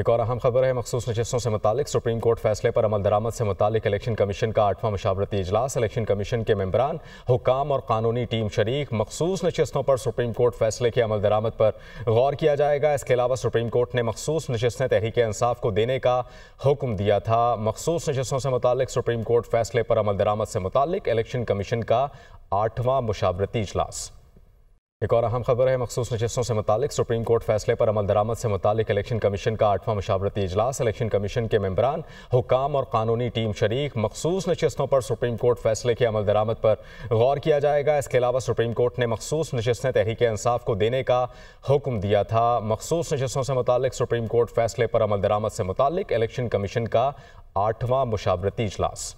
एक और अहम खबर है मखसूस नशस्तों से मुतालिक सुप्रीम कोर्ट फैसले पर अमल दरामद से मुतालिक इलेक्शन कमीशन का आठवां मशावरती अजलास इलेक्शन कमीशन के मम्बरान हुकाम और कानूनी टीम शरीक मखसूस नशस्तों पर सुप्रीम कोर्ट फैसले के अमल दरामद पर गौर किया जाएगा इसके अलावा सुप्रीम कोर्ट ने मखसूस नशस्तें तहरीक इंसाफ को देने का हुक्म दिया था मखसूस नशस्तों से मुतालिक सुप्रीम कोर्ट फैसले पर अमल दरामद से मुतिक इलेक्शन कमीशन का आठवां मशावरती अजलास एक और अहम खबर है मखसूस नशस्तों से मुतालिक सुप्रीम कोर्ट फैसले पर अमल दरामद से मुतालिक इलेक्शन कमीशन का आठवां मशावरती इजलास इलेक्शन कमीशन के मेम्बरान हुकाम और कानूनी टीम शरीक मखसूस नशस्तों पर सुप्रीम कोर्ट फैसले के अमल दरामद पर गौर किया जाएगा इसके अलावा सुप्रीम कोर्ट ने मखसूस नशस्तें तहरीक इंसाफ को देने का हुक्म दिया था मखसूस नशस्तों से मुतालिक सुप्रीम कोर्ट फैसले पर अमल दरामद से मुतालिक इलेक्शन कमीशन का आठवां मशावरती इजलास